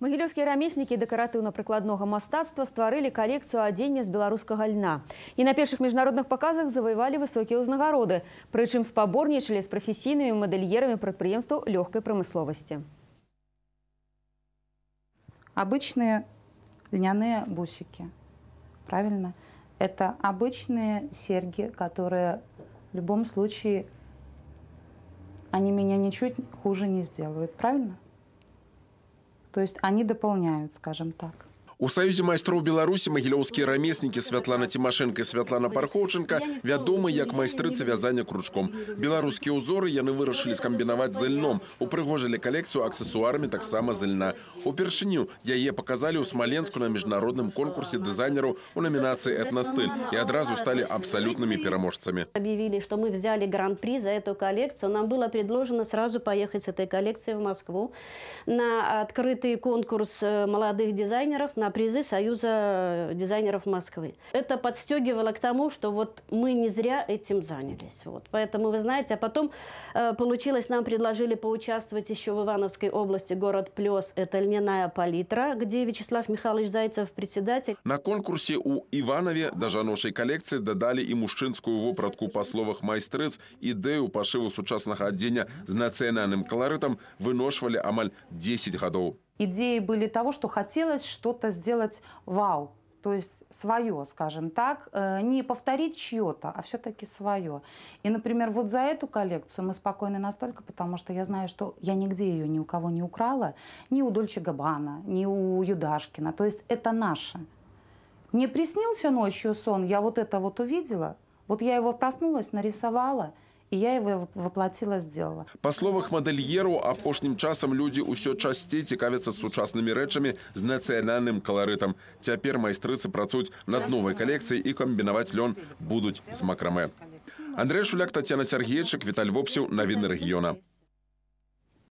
Магілёўскія рамеснікі декоративно-прикладного мастацтва створили коллекцию адзення с белорусского льна. и на першых міжнародных паказах заваявалі высокія ўзнагароды, прычым спаборнічалі с прафесійнымі модельерами прадпрыемстваў легкой промысловости. Обычные льняные бусики, правильно? Это обычные серьги, которые в любом случае, они меня ничуть хуже не сделают, правильно? То есть они дополняют, скажем так. У Союзе майстроў Беларуси магілёўскія рамеснікі Святлана Цімашенко и Святлана Пархоўчынка вядомы як майстрыцы вязання кручком. Беларускія ўзоры яны вырашылі скамбінаваць з льном, упрыгожылі калекцыю аксесуарамі таксама з льна. я ее показали у смаленску на международном конкурсе дизайнеру у номинации этнастыль и одразу стали абсолютными пераможцамі. Объявили, что мы взяли гран-при за эту коллекцию. Нам было предложено сразу поехать с этой коллекцией в Москву на открытый конкурс э, молодых дизайнеров на на призы Союза дизайнеров Москвы. Это подстегивало к тому, что вот мы не зря этим занялись. Вот. Поэтому, вы знаете, а потом э, получилось, нам предложили поучаствовать еще в Ивановской области, город Плес, это льняная палитра, где Вячеслав Михайлович Зайцев председатель. На конкурсе у Иванове даже жаношай коллекции додали и мужчинскую вопратку по словах майстрыц ідэю пашыву сучаснага адзення с национальным колоритом выношвалі амаль 10 годов идеи были того, что хотелось что-то сделать вау, то есть свое, скажем так, э, не повторить чье-то, а все-таки свое. И, например, вот за эту коллекцию мы спокойны настолько, потому что я знаю, что я нигде ее ни у кого не украла, ни у Дольче Габана, ни у Юдашкина. То есть это наше. Мне приснился ночью сон, я вот это вот увидела, вот я его проснулась, нарисовала – и я его воплотила сделала па словах мадэльеру апошнім часам людзі ўсё часцей цікавяцца сучаснымі рэчамі з нацыянальным каларытам цяпер майстрыцы працуюць над новай калекцыяй і камбінаваць лён будуць з макраме Андрей шуляк татяна сергеечык віталь вопсеў навіны рэгіёна